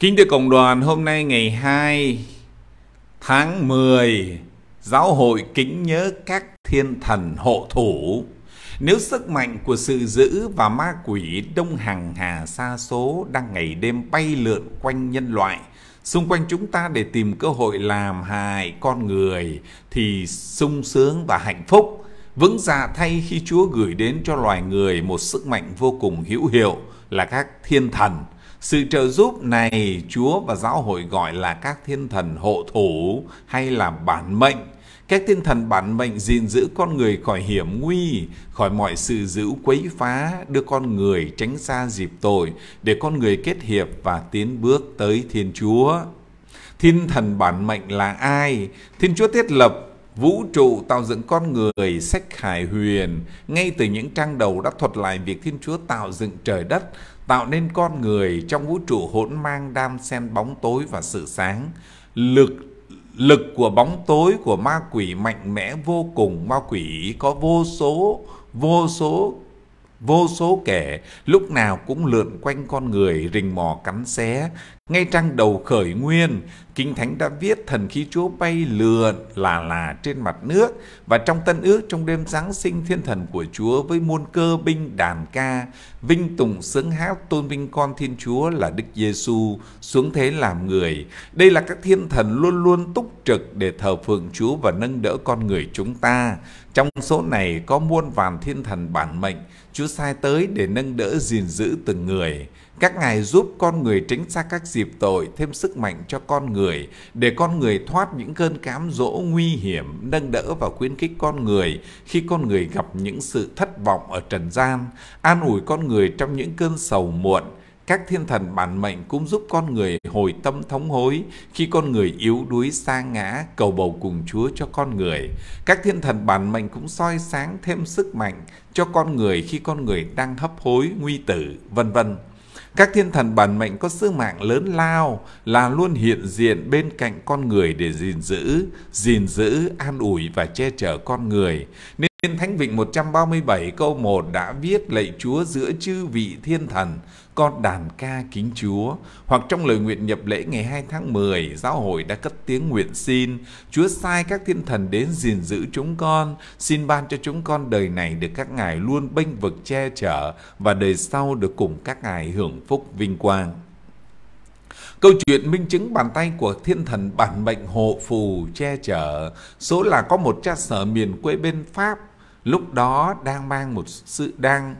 Kính thưa Cộng đoàn, hôm nay ngày 2 tháng 10, Giáo hội kính nhớ các thiên thần hộ thủ. Nếu sức mạnh của sự giữ và ma quỷ đông hàng hà xa số đang ngày đêm bay lượn quanh nhân loại, xung quanh chúng ta để tìm cơ hội làm hại con người thì sung sướng và hạnh phúc. Vững dạ thay khi Chúa gửi đến cho loài người một sức mạnh vô cùng hữu hiệu là các thiên thần sự trợ giúp này Chúa và giáo hội gọi là các thiên thần hộ thủ hay là bản mệnh. Các thiên thần bản mệnh gìn giữ con người khỏi hiểm nguy, khỏi mọi sự dữ quấy phá, đưa con người tránh xa dịp tội, để con người kết hiệp và tiến bước tới Thiên Chúa. Thiên thần bản mệnh là ai? Thiên Chúa thiết lập Vũ trụ tạo dựng con người, sách Khải Huyền, ngay từ những trang đầu đã thuật lại việc Thiên Chúa tạo dựng trời đất, tạo nên con người trong vũ trụ hỗn mang đam xen bóng tối và sự sáng. Lực lực của bóng tối của ma quỷ mạnh mẽ vô cùng, ma quỷ có vô số vô số vô số kẻ lúc nào cũng lượn quanh con người rình mò cắn xé ngay trang đầu khởi nguyên, Kinh Thánh đã viết thần khí Chúa bay lượn là là trên mặt nước và trong Tân Ước trong đêm Giáng sinh thiên thần của Chúa với muôn cơ binh đàn ca, vinh tùng sướng hát tôn vinh con Thiên Chúa là Đức Giêsu xuống thế làm người. Đây là các thiên thần luôn luôn túc trực để thờ phượng Chúa và nâng đỡ con người chúng ta. Trong số này có muôn vàn thiên thần bản mệnh Chúa sai tới để nâng đỡ gìn giữ từng người. Các ngài giúp con người tránh xa các dịp tội, thêm sức mạnh cho con người, để con người thoát những cơn cám dỗ nguy hiểm, nâng đỡ và khuyến khích con người khi con người gặp những sự thất vọng ở trần gian, an ủi con người trong những cơn sầu muộn, các thiên thần bản mệnh cũng giúp con người hồi tâm thống hối khi con người yếu đuối xa ngã cầu bầu cùng Chúa cho con người. Các thiên thần bản mệnh cũng soi sáng thêm sức mạnh cho con người khi con người đang hấp hối nguy tử, vân vân. Các thiên thần bản mệnh có sứ mạng lớn lao là luôn hiện diện bên cạnh con người để gìn giữ, gìn giữ, an ủi và che chở con người. Nên Thiên Thánh Vịnh 137 câu 1 đã viết lạy Chúa giữa chư vị thiên thần, con đàn ca kính Chúa. Hoặc trong lời nguyện nhập lễ ngày 2 tháng 10, giáo hội đã cất tiếng nguyện xin, Chúa sai các thiên thần đến gìn giữ chúng con, xin ban cho chúng con đời này được các ngài luôn bênh vực che chở và đời sau được cùng các ngài hưởng phúc vinh quang. Câu chuyện minh chứng bàn tay của thiên thần bản mệnh hộ phù che chở. Số là có một cha sở miền quê bên Pháp lúc đó đang mang một sự đang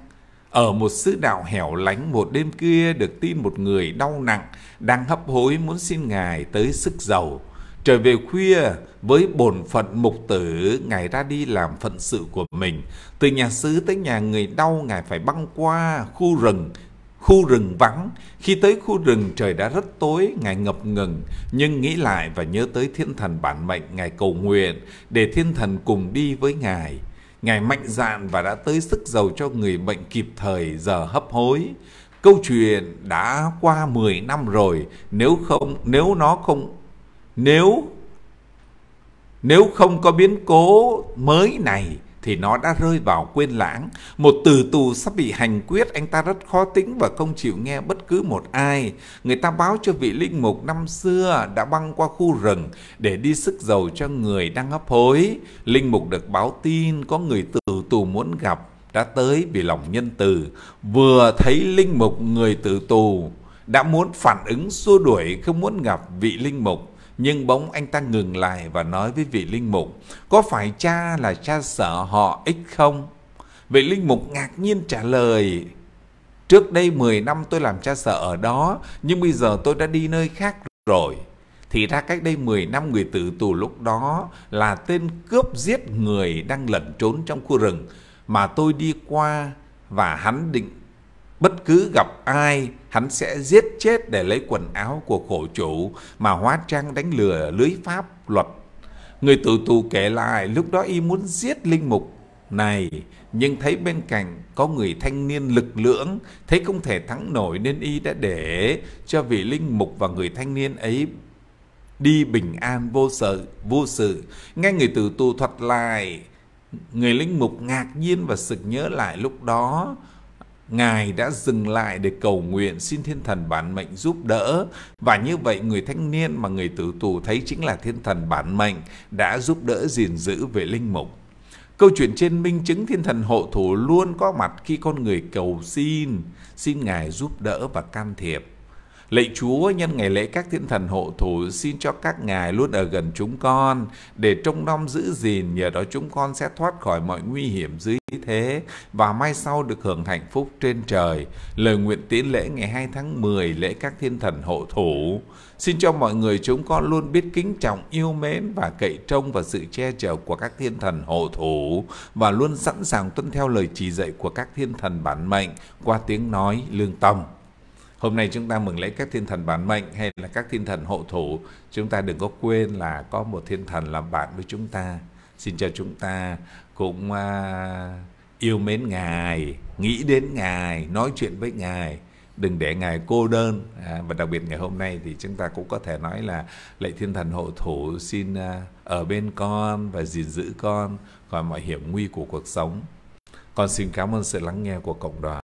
ở một xứ đạo hẻo lánh một đêm kia được tin một người đau nặng đang hấp hối muốn xin ngài tới sức giàu trở về khuya với bổn phận mục tử ngài ra đi làm phận sự của mình từ nhà xứ tới nhà người đau ngài phải băng qua khu rừng khu rừng vắng khi tới khu rừng trời đã rất tối ngài ngập ngừng nhưng nghĩ lại và nhớ tới thiên thần bản mệnh ngài cầu nguyện để thiên thần cùng đi với ngài Ngài mạnh dạn và đã tới sức giàu cho người bệnh kịp thời giờ hấp hối. Câu chuyện đã qua 10 năm rồi, nếu không nếu nó không nếu nếu không có biến cố mới này thì nó đã rơi vào quên lãng. Một từ tù sắp bị hành quyết, anh ta rất khó tính và không chịu nghe bất cứ một ai. Người ta báo cho vị linh mục năm xưa đã băng qua khu rừng để đi sức dầu cho người đang hấp hối. Linh mục được báo tin có người tử tù muốn gặp đã tới vì lòng nhân từ. Vừa thấy linh mục người tử tù đã muốn phản ứng xua đuổi không muốn gặp vị linh mục nhưng bỗng anh ta ngừng lại và nói với vị linh mục, có phải cha là cha sợ họ ích không? Vị linh mục ngạc nhiên trả lời, trước đây 10 năm tôi làm cha sợ ở đó, nhưng bây giờ tôi đã đi nơi khác rồi. Thì ra cách đây 10 năm người tử tù lúc đó là tên cướp giết người đang lẩn trốn trong khu rừng mà tôi đi qua và hắn định bất cứ gặp ai hắn sẽ giết chết để lấy quần áo của khổ chủ mà hóa trang đánh lừa lưới pháp luật. Người tử tù kể lại lúc đó y muốn giết linh mục này nhưng thấy bên cạnh có người thanh niên lực lưỡng thấy không thể thắng nổi nên y đã để cho vị linh mục và người thanh niên ấy đi bình an vô sự vô sự nghe người tử tù thuật lại người linh mục ngạc nhiên và sực nhớ lại lúc đó Ngài đã dừng lại để cầu nguyện xin thiên thần bản mệnh giúp đỡ và như vậy người thanh niên mà người tử tù thấy chính là thiên thần bản mệnh đã giúp đỡ gìn giữ về linh mục. Câu chuyện trên minh chứng thiên thần hộ thủ luôn có mặt khi con người cầu xin, xin Ngài giúp đỡ và can thiệp. Lạy Chúa, nhân ngày lễ các thiên thần hộ thủ, xin cho các ngài luôn ở gần chúng con, để trông nom giữ gìn, nhờ đó chúng con sẽ thoát khỏi mọi nguy hiểm dưới thế, và mai sau được hưởng hạnh phúc trên trời. Lời nguyện tiến lễ ngày 2 tháng 10, lễ các thiên thần hộ thủ. Xin cho mọi người chúng con luôn biết kính trọng, yêu mến và cậy trông vào sự che chở của các thiên thần hộ thủ và luôn sẵn sàng tuân theo lời chỉ dạy của các thiên thần bản mệnh qua tiếng nói lương tâm. Hôm nay chúng ta mừng lễ các thiên thần bản mệnh hay là các thiên thần hộ thủ, chúng ta đừng có quên là có một thiên thần làm bạn với chúng ta. Xin cho chúng ta cũng uh, yêu mến Ngài, nghĩ đến Ngài, nói chuyện với Ngài đừng để ngài cô đơn à, và đặc biệt ngày hôm nay thì chúng ta cũng có thể nói là lệ thiên thần hộ thủ xin à, ở bên con và gìn giữ con khỏi mọi hiểm nguy của cuộc sống con xin cảm ơn sự lắng nghe của cộng đoàn